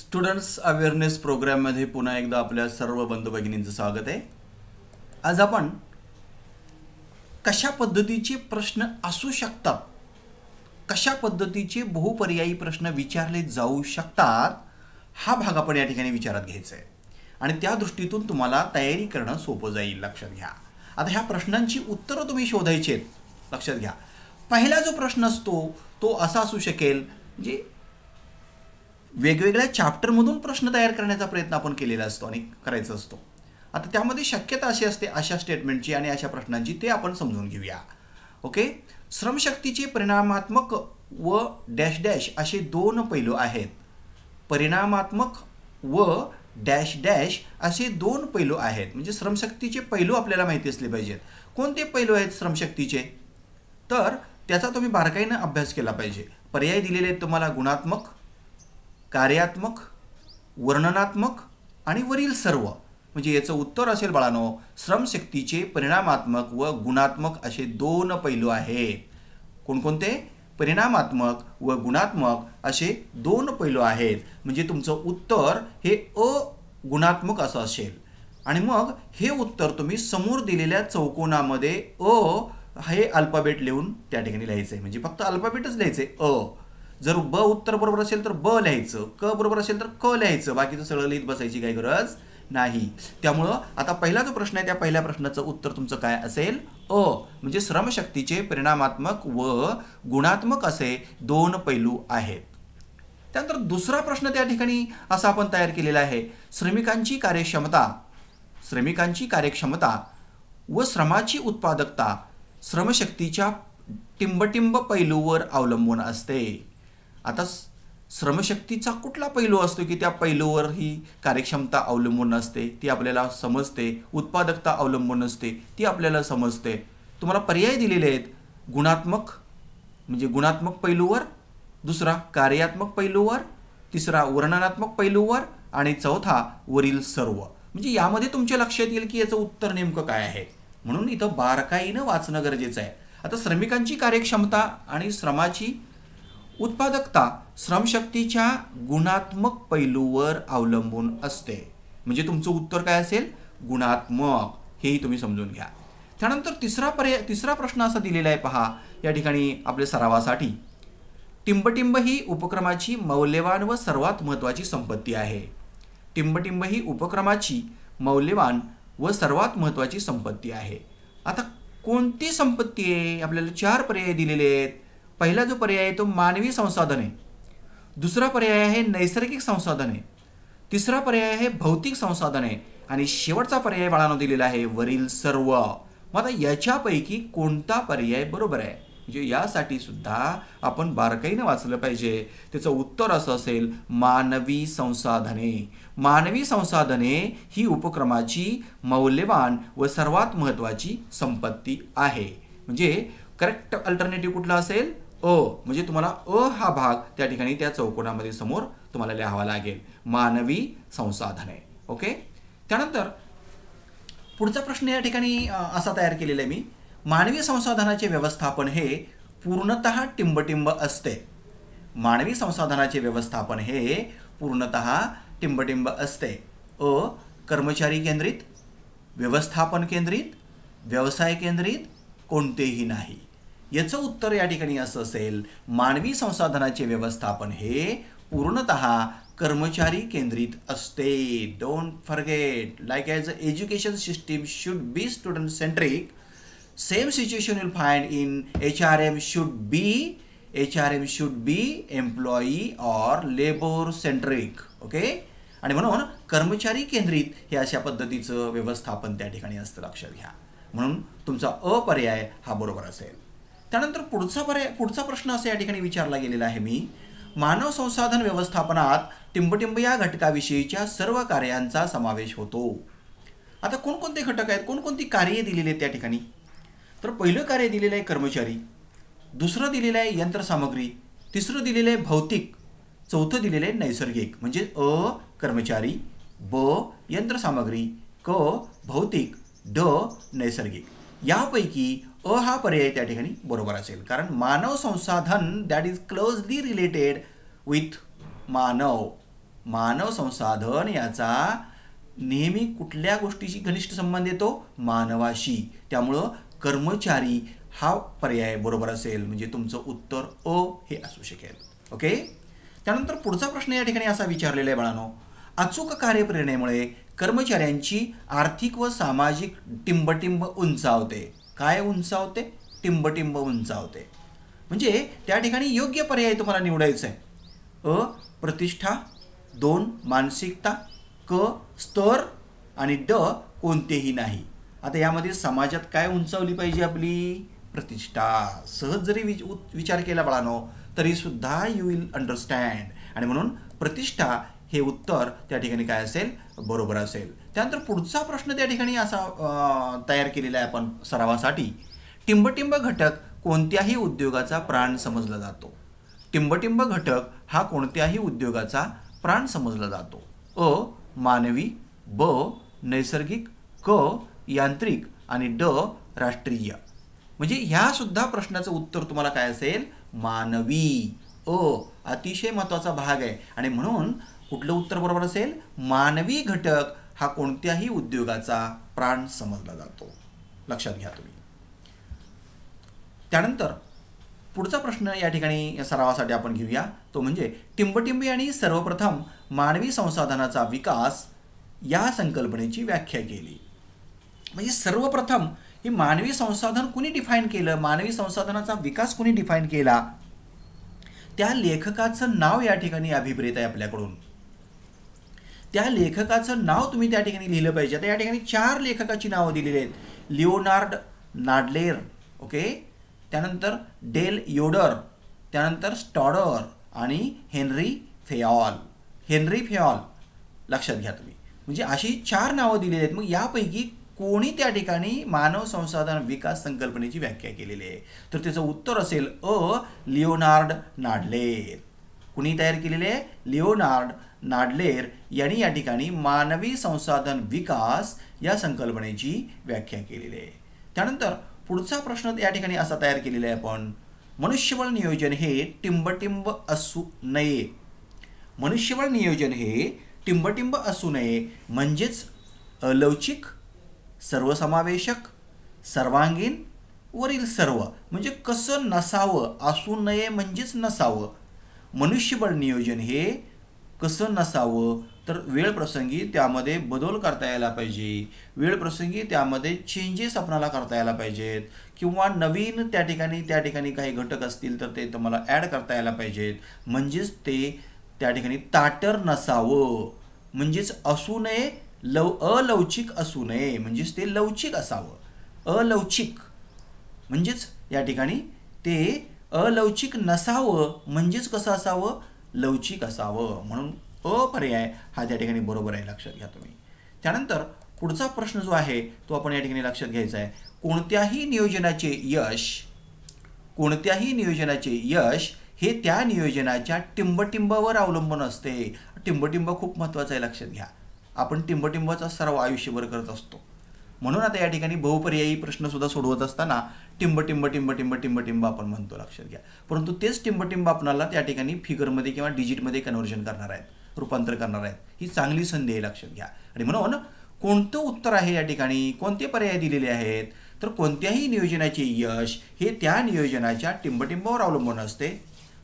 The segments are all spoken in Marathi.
स्टुडंट्स अवेअरनेस प्रोग्राममध्ये पुन्हा एकदा आपल्या सर्व बंधू भगिनींचं स्वागत आहे आज आपण कशा पद्धतीचे प्रश्न असू शकतात कशा पद्धतीचे बहुपर्यायी प्रश्न विचारले जाऊ शकतात हा भाग आपण या ठिकाणी विचारात घ्यायचा आहे आणि त्या दृष्टीतून तुम्हाला तयारी करणं सोपं जाईल लक्षात घ्या आता ह्या प्रश्नांची उत्तरं तुम्ही शोधायची आहेत लक्षात घ्या पहिला जो प्रश्न असतो तो असा असू शकेल जे वेगवेगळ्या चॅप्टरमधून प्रश्न तयार करण्याचा प्रयत्न आपण केलेला असतो आणि करायचा असतो आता त्यामध्ये शक्यता अशी असते अशा स्टेटमेंटची आणि अशा प्रश्नांची ते आपण समजून घेऊया ओके श्रमशक्तीचे परिणामात्मक व डॅश डॅश असे दोन पैलू आहेत परिणामात्मक व डॅश डॅश असे दोन पैलू आहेत म्हणजे श्रमशक्तीचे पैलू आपल्याला माहिती असले पाहिजेत कोणते पैलू आहेत श्रमशक्तीचे तर त्याचा तुम्ही बारकाईनं अभ्यास केला पाहिजे पर्याय दिलेले आहेत तुम्हाला गुणात्मक कार्यात्मक वर्णनात्मक आणि वरील सर्व म्हणजे याचं उत्तर असेल बाळानो श्रमशक्तीचे परिणामात्मक व गुणात्मक असे दोन पैलू आहे कोणकोणते परिणामात्मक व गुणात्मक असे दोन पैलू आहेत म्हणजे तुमचं उत्तर हे अगुणात्मक असं असेल आणि मग हे उत्तर तुम्ही समोर दिलेल्या चौकोनामध्ये अ हे अल्फाबेट लिहून त्या ठिकाणी लिहायचं आहे म्हणजे फक्त अल्फाबेटच आहे अ जर ब उत्तर बरोबर असेल तर ब लिहायचं क बरोबर असेल तर क लिहायचं बाकीचं सगळं लिहित बसायची काही गरज नाही त्यामुळं आता पहिला जो प्रश्न आहे त्या पहिल्या प्रश्नाचं उत्तर तुमचं काय असेल अ म्हणजे श्रमशक्तीचे परिणामात्मक व गुणात्मक असे दोन पैलू आहेत त्यानंतर दुसरा प्रश्न त्या ठिकाणी असा आपण तयार केलेला आहे श्रमिकांची कार्यक्षमता श्रमिकांची कार्यक्षमता व श्रमाची उत्पादकता श्रमशक्तीच्या टिंबटिंब पैलूवर अवलंबून असते आता श्रमशक्तीचा कुठला पैलू असतो की त्या पैलूवर ही कार्यक्षमता अवलंबून असते ती आपल्याला समजते उत्पादकता अवलंबून असते ती आपल्याला समजते तुम्हाला पर्याय दिलेले आहेत गुणात्मक म्हणजे गुणात्मक पैलूवर दुसरा कार्यात्मक पैलूवर तिसरा वर्णनात्मक पैलूवर आणि चौथा वरील सर्व म्हणजे यामध्ये तुमच्या लक्षात येईल की याचं उत्तर नेमकं काय आहे म्हणून इथं बारकाईनं वाचणं गरजेचं आहे आता श्रमिकांची कार्यक्षमता आणि श्रमाची उत्पादकता श्रमशक्तीच्या गुणात्मक पैलूवर अवलंबून असते म्हणजे तुमचं उत्तर काय असेल गुणात्मक हेही तुम्ही समजून घ्या त्यानंतर तिसरा पर्याय तिसरा प्रश्न असा दिलेला आहे पहा या ठिकाणी आपल्या सरावासाठी टिंबटिंब ही उपक्रमाची मौल्यवान व सर्वात महत्त्वाची संपत्ती आहे टिंबटिंब ही उपक्रमाची मौल्यवान व सर्वात महत्त्वाची संपत्ती आहे आता कोणती संपत्ती आहे आपल्याला चार पर्याय दिलेले आहेत पहिला जो पर्याय आहे तो मानवी संसाधने दुसरा पर्याय आहे नैसर्गिक संसाधने तिसरा पर्याय आहे भौतिक संसाधने आणि शेवटचा पर्याय बाळानं दिलेला आहे वरील सर्व मग आता याच्यापैकी कोणता पर्याय बरोबर आहे म्हणजे यासाठी सुद्धा आपण बारकाईनं वाचलं पाहिजे त्याचं उत्तर असं असेल मानवी संसाधने मानवी संसाधने ही उपक्रमाची मौल्यवान व सर्वात महत्त्वाची संपत्ती आहे म्हणजे करेक्ट अल्टरनेटिव्ह कुठला असेल अ म्हणजे तुम्हाला अ हा भाग त्या ठिकाणी त्या चौकोनामध्ये समोर तुम्हाला लिहावा लागेल मानवी संसाधने ओके त्यानंतर पुढचा प्रश्न या ठिकाणी असा तयार केलेला आहे मी मानवी संसाधनाचे व्यवस्थापन हे पूर्णत टिंबटिंब असते मानवी संसाधनाचे व्यवस्थापन हे पूर्णत टिंबटिंब असते अ कर्मचारी केंद्रित व्यवस्थापन केंद्रित व्यवसाय केंद्रित कोणतेही नाही याचं उत्तर या ठिकाणी असं असेल मानवी संसाधनाचे व्यवस्थापन हे पूर्णत कर्मचारी केंद्रित असते don't forget like as a education system should be student centric same situation will find in H R M should be H R M should be employee or labour centric okay आणि म्हणून कर्मचारी केंद्रित हे अशा पद्धतीचं व्यवस्थापन त्या ठिकाणी असतं लक्षात घ्या म्हणून तुमचा अपर्याय हा बरोबर असेल त्यानंतर पुढचा पर्याय पुढचा प्रश्न असा या ठिकाणी विचारला गेलेला आहे मी मानव संसाधन व्यवस्थापनात टिंबटिंब या घटकाविषयीच्या सर्व कार्यांचा समावेश होतो आता कोणकोणते घटक आहेत कोणकोणती कार्ये दिलेली आहेत त्या ठिकाणी तर पहिलं कार्य दिलेलं आहे कर्मचारी दुसरं दिलेलं आहे यंत्रसामग्री तिसरं दिलेलं आहे भौतिक चौथं दिलेलं आहे नैसर्गिक म्हणजे अ कर्मचारी ब यंत्रसामग्री क भौतिक ड नैसर्गिक यापैकी अ हा पर्याय त्या ठिकाणी बरोबर असेल कारण मानव संसाधन that is closely related with मानव मानव संसाधन याचा नेहमी कुठल्या गोष्टीशी घनिष्ठ संबंध येतो मानवाशी त्यामुळं कर्मचारी हा पर्याय बरोबर असेल म्हणजे तुमचं उत्तर अ हे असू शकेल ओके त्यानंतर पुढचा प्रश्न या ठिकाणी असा विचारलेला आहे बाळानो अचूक कार्यप्रेरणेमुळे कर्मचाऱ्यांची आर्थिक व सामाजिक टिंबटिंब उंचावते काय उंचावते टिंबटिंब उंचावते म्हणजे त्या ठिकाणी योग्य पर्याय तुम्हाला निवडायचा आहे अ प्रतिष्ठा दोन मानसिकता क स्तर आणि ड कोणतेही नाही आता यामध्ये समाजात काय उंचावली पाहिजे आपली प्रतिष्ठा सहज जरी विच विचार केला बाळानो तरीसुद्धा यू विल अंडरस्टँड आणि म्हणून प्रतिष्ठा हे उत्तर त्या ठिकाणी काय असेल बरोबर असेल त्यानंतर पुढचा प्रश्न त्या ठिकाणी असा तयार केलेला आहे आपण सरावासाठी टिंबटिंब घटक कोणत्याही उद्योगाचा प्राण समजला जातो टिंबटिंब घटक हा कोणत्याही उद्योगाचा प्राण समजला जातो अ मानवी ब नैसर्गिक क यांत्रिक आणि ड राष्ट्रीय म्हणजे ह्यासुद्धा प्रश्नाचं उत्तर तुम्हाला काय असेल मानवी अ अतिशय महत्त्वाचा भाग आहे आणि म्हणून कुठलं उत्तर बरोबर असेल मानवी घटक हा कोणत्याही उद्योगाचा प्राण समजला जातो लक्षात घ्या तुम्ही त्यानंतर पुढचा प्रश्न या ठिकाणी सरावासाठी आपण घेऊया तो म्हणजे टिंबटिंबी यांनी सर्वप्रथम मानवी संसाधनाचा विकास या संकल्पनेची व्याख्या केली म्हणजे सर्वप्रथम हे मानवी संसाधन कुणी डिफाईन केलं मानवी संसाधनाचा विकास कुणी डिफाईन केला त्या लेखकाचं नाव या ठिकाणी अभिप्रेत आहे आपल्याकडून त्या लेखकाचं नाव तुम्ही त्या ठिकाणी लिहिलं पाहिजे आता या ठिकाणी चार लेखकाची नावं दिलेली आहेत लिओनार्ड नाडलेर ओके त्यानंतर डेल योडर त्यानंतर स्टॉडर आणि हेनरी फेऑल हेनरी फेऑल लक्षात घ्या तुम्ही म्हणजे अशी चार नावं दिलेली आहेत मग यापैकी कोणी त्या ठिकाणी मानव संसाधन विकास संकल्पनेची व्याख्या केलेली आहे तर त्याचं उत्तर असेल अ लिओनार्ड नाडलेर कुणी तयार केलेले लिओनार्ड नाडलेर यांनी या ठिकाणी मानवी संसाधन विकास या संकल्पनेची व्याख्या केलेली आहे त्यानंतर पुढचा प्रश्न या ठिकाणी असा तयार केलेला आहे आपण मनुष्यबळ नियोजन हे टिंबटिंब असू नये मनुष्यबळ नियोजन हे टिंबटिंब असू नये म्हणजेच अलौचिक सर्वसमावेशक सर्वांगीण वरील सर्व म्हणजे कसं नसावं असू नये म्हणजेच नसावं मनुष्यबळ नियोजन हे कसं नसावं तर वेळप्रसंगी त्यामध्ये बदल करता यायला पाहिजे वेळप्रसंगी त्यामध्ये चेंजेस आपणाला करता यायला पाहिजेत किंवा नवीन त्या ठिकाणी त्या ठिकाणी काही घटक असतील तर ते तुम्हाला ॲड करता यायला पाहिजेत म्हणजेच ते त्या ठिकाणी ताटर नसावं म्हणजेच असू नये लव अलवचिक असू नये म्हणजेच ते लवचिक असावं अलवचिक म्हणजेच या ठिकाणी ते अलौचिक नसावं म्हणजेच कसं असावं लवचिक असावं म्हणून अपर्याय हा त्या ठिकाणी बरोबर आहे लक्षात घ्या तुम्ही त्यानंतर पुढचा प्रश्न जो आहे तो आपण या ठिकाणी लक्षात घ्यायचा आहे कोणत्याही नियोजनाचे यश कोणत्याही नियोजनाचे यश हे त्या नियोजनाच्या टिंबटिंबावर अवलंबून असते टिंबटिंब खूप महत्त्वाचं आहे लक्षात घ्या आपण टिंबटिंबाचा सर्व आयुष्यभर करत असतो म्हणून आता या ठिकाणी बहुपर्यायी प्रश्नसुद्धा सोडवत असताना टिंब टिंब टिंब टिंब टिंब टिंब आपण म्हणतो लक्षात घ्या परंतु तेच टिंब टिंब आपणाला त्या ठिकाणी फिगरमध्ये किंवा डिजिटमध्ये कन्वर्जन करणार आहेत रूपांतर करणार आहेत ही चांगली संधी आहे लक्षात घ्या आणि म्हणून कोणतं उत्तर आहे या ठिकाणी कोणते पर्याय दिलेले आहेत तर कोणत्याही नियोजनाचे यश हे त्या नियोजनाच्या टिंबटिंबावर अवलंबून असते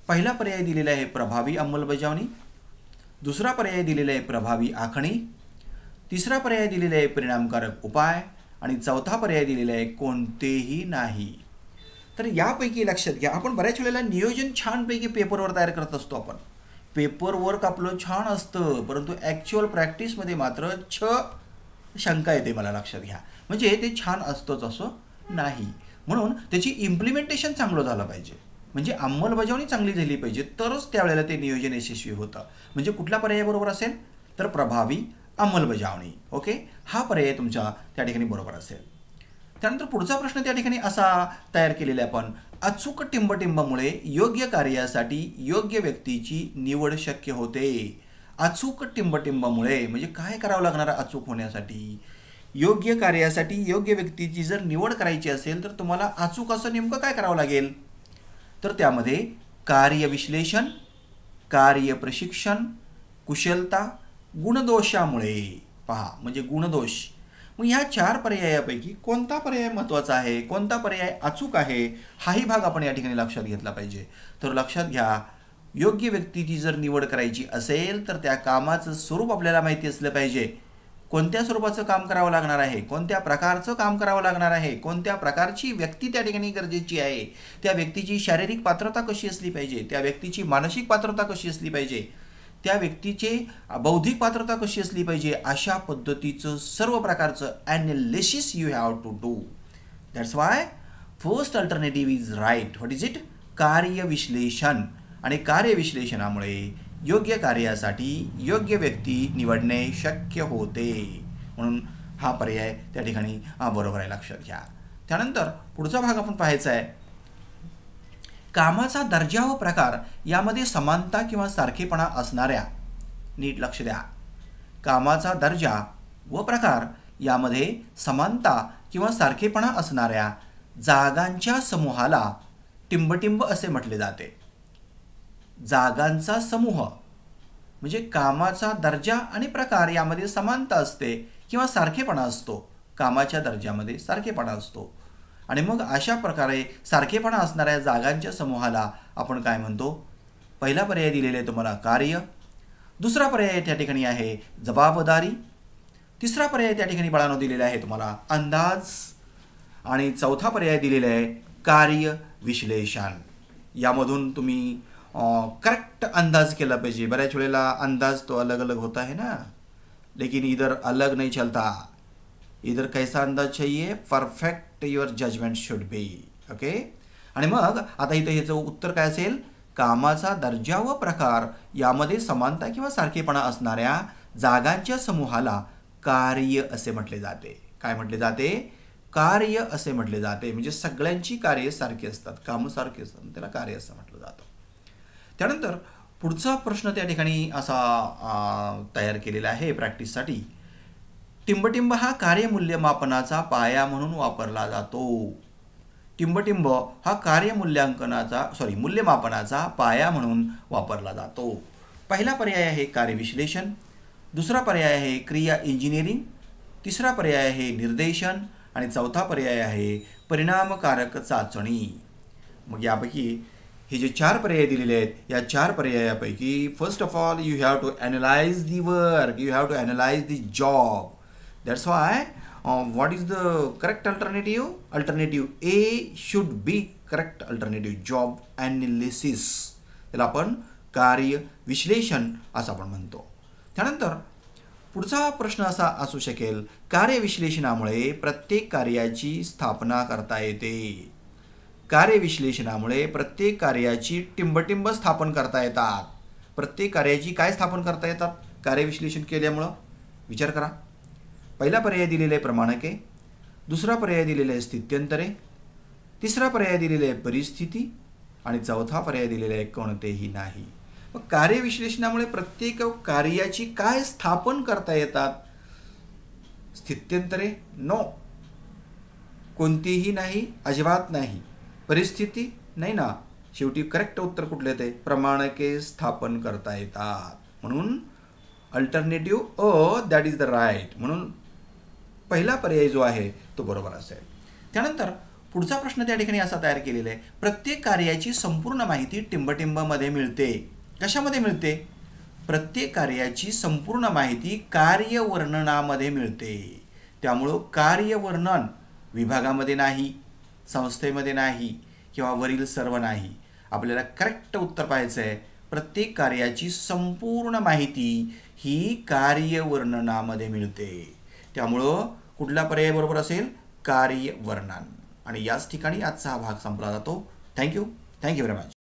पहिला पर्याय दिलेला आहे प्रभावी अंमलबजावणी दुसरा पर्याय दिलेला आहे प्रभावी आखणी तिसरा पर्याय दिलेला आहे परिणामकारक उपाय आणि चौथा पर्याय दिलेला आहे कोणतेही नाही तर यापैकी लक्षात घ्या आपण बऱ्याच वेळेला नियोजन छानपैकी पेपरवर तयार करत असतो आपण पेपरवर्क आपलं छान असतं परंतु ॲक्च्युअल प्रॅक्टिसमध्ये मात्र छ शंका येते मला लक्षात घ्या म्हणजे ते छान असतंच असं नाही म्हणून त्याची इम्प्लिमेंटेशन चांगलं झालं पाहिजे म्हणजे अंमलबजावणी चांगली झाली पाहिजे तरच त्यावेळेला ते नियोजन यशस्वी होतं म्हणजे कुठल्या पर्यायाबरोबर असेल तर प्रभावी अंमलबजावणी ओके हा पर्याय तुमच्या त्या ठिकाणी बरोबर असेल त्यानंतर पुढचा प्रश्न त्या ठिकाणी असा तयार केलेला आहे आपण अचूक टिंबटिंबामुळे योग्य कार्यासाठी योग्य व्यक्तीची निवड शक्य होते अचूक टिंबटिंबामुळे म्हणजे काय करावं लागणार अचूक होण्यासाठी योग्य कार्यासाठी योग्य व्यक्तीची जर निवड करायची असेल तर तुम्हाला अचूक असं नेमकं काय करावं लागेल तर त्यामध्ये कार्यविश्लेषण कार्य प्रशिक्षण कुशलता गुणदोषामुळे पहा म्हणजे गुणदोष मग ह्या चार पर्यायापैकी कोणता पर्याय महत्त्वाचा आहे कोणता पर्याय अचूक आहे हाही भाग आपण या ठिकाणी लक्षात घेतला पाहिजे तर लक्षात घ्या योग्य व्यक्तीची जर निवड करायची असेल तर त्या कामाचं स्वरूप आपल्याला माहिती असलं पाहिजे कोणत्या स्वरूपाचं काम करावं लागणार आहे कोणत्या प्रकारचं काम करावं लागणार आहे कोणत्या प्रकारची व्यक्ती त्या ठिकाणी गरजेची आहे त्या व्यक्तीची शारीरिक पात्रता कशी असली पाहिजे त्या व्यक्तीची मानसिक पात्रता कशी असली पाहिजे त्या व्यक्तीची बौद्धिक पात्रता कशी असली पाहिजे अशा पद्धतीचं सर्व प्रकारचं analysis you have to do that's why first alternative is right what is it कार्यविश्लेषण आणि कार्यविश्लेषणामुळे योग्य कार्यासाठी योग्य व्यक्ती निवडणे शक्य होते म्हणून हा पर्याय त्या ठिकाणी बरोबर आहे लक्षात घ्या त्यानंतर पुढचा भाग आपण पाहायचा आहे कामाचा दर्जा व प्रकार यामध्ये समानता किंवा सारखेपणा असणाऱ्या नीट लक्ष द्या कामाचा दर्जा व प्रकार यामध्ये समानता किंवा सारखेपणा असणाऱ्या जागांच्या समूहाला टिंबटिंब असे म्हटले जाते जागांचा समूह म्हणजे कामाचा दर्जा आणि प्रकार यामध्ये समानता असते किंवा सारखेपणा असतो कामाच्या दर्जामध्ये सारखेपणा असतो आणि मग अशा प्रकारे सारखेपणा असणाऱ्या जागांच्या समूहाला आपण काय म्हणतो पहिला पर्याय दिलेला आहे तुम्हाला कार्य दुसरा पर्याय त्या ठिकाणी आहे जबाबदारी तिसरा पर्याय त्या ठिकाणी बाळानं दिलेला आहे तुम्हाला अंदाज आणि चौथा पर्याय दिलेला आहे कार्य विश्लेषण यामधून तुम्ही करेक्ट अंदाज केला पाहिजे बऱ्याच वेळेला अंदाज तो अलग अलग होता है ना लेकिन इधर अलग नाही चलता इधर कैसा अंदाज चाहिए perfect your judgement should be okay आणि मग आता इथं ह्याचं उत्तर काय असेल कामाचा दर्जा व प्रकार यामध्ये समानता किंवा सारखेपणा असणाऱ्या जागांच्या समूहाला कार्य असे म्हटले जाते काय म्हटले जाते कार्य असे म्हटले जाते म्हणजे सगळ्यांची कार्य सारखी असतात कामं सारखी असतात त्याला कार्य असं म्हटलं जातं त्यानंतर पुढचा प्रश्न त्या ठिकाणी असा तयार केलेला आहे प्रॅक्टिससाठी टिंबटिंब हा कार्यमूल्यमापनाचा पाया म्हणून वापरला जातो टिंबटिंब हा कार्यमूल्यांकनाचा सॉरी मूल्यमापनाचा पाया म्हणून वापरला जातो पहिला पर्याय आहे कार्यविश्लेषण दुसरा पर्याय आहे क्रिया इंजिनिअरिंग तिसरा पर्याय आहे निर्देशन आणि चौथा पर्याय आहे परिणामकारक चाचणी मग यापैकी हे जे चार पर्याय दिलेले आहेत या चार पर्यायापैकी first of all you have to analyse the work you have to analyse the job that's why um, is the correct correct alternative a should be correct correct job analysis त्याला आपण कार्य विश्लेषण असं आपण म्हणतो त्यानंतर पुढचा प्रश्न असा असू शकेल कार्यविश्लेषणामुळे प्रत्येक कार्याची स्थापना करता येते कार्यविश्लेषणामुळे प्रत्येक कार्याची टिंबटिंब स्थापन करता येतात प्रत्येक कार्याची काय स्थापन करता येतात कार्यविश्लेषण केल्यामुळं विचार करा पहिला पर्याय दिलेला आहे प्रमाणके दुसरा पर्याय दिलेला आहे स्थित्यंतरे तिसरा पर्याय दिलेला आहे परिस्थिती आणि चौथा पर्याय दिलेला आहे कोणतेही नाही मग कार्यविश्लेषणामुळे प्रत्येक कार्याची काय स्थापन करता येतात स्थित्यंतरे नो कोणतीही नाही अजिबात नाही परिस्थिती नाही ना शेवटी करेक्ट उत्तर कुठले येते प्रमाणके स्थापन करता येतात म्हणून alternative a that is the right म्हणून पहिला पर्याय जो आहे तो बरोबर असेल त्यानंतर पुढचा प्रश्न त्या ठिकाणी असा तयार केलेला आहे प्रत्येक कार्याची संपूर्ण माहिती टिंबटिंबमध्ये मिळते कशामध्ये मिळते प्रत्येक कार्याची संपूर्ण माहिती कार्यवर्णनामध्ये मिळते त्यामुळं कार्यवर्णन विभागामध्ये नाही संस्थेमध्ये नाही किंवा वरील सर्व नाही आपल्याला करेक्ट उत्तर पाहायचं आहे प्रत्येक कार्याची संपूर्ण माहिती ही कार्यवर्णनामध्ये मिळते त्यामुळं कुठला पर्याय बरोबर असेल कार्यवर्णन आणि याच ठिकाणी आजचा हा भाग संपला जातो थँक्यू थँक्यू व्हेरी मच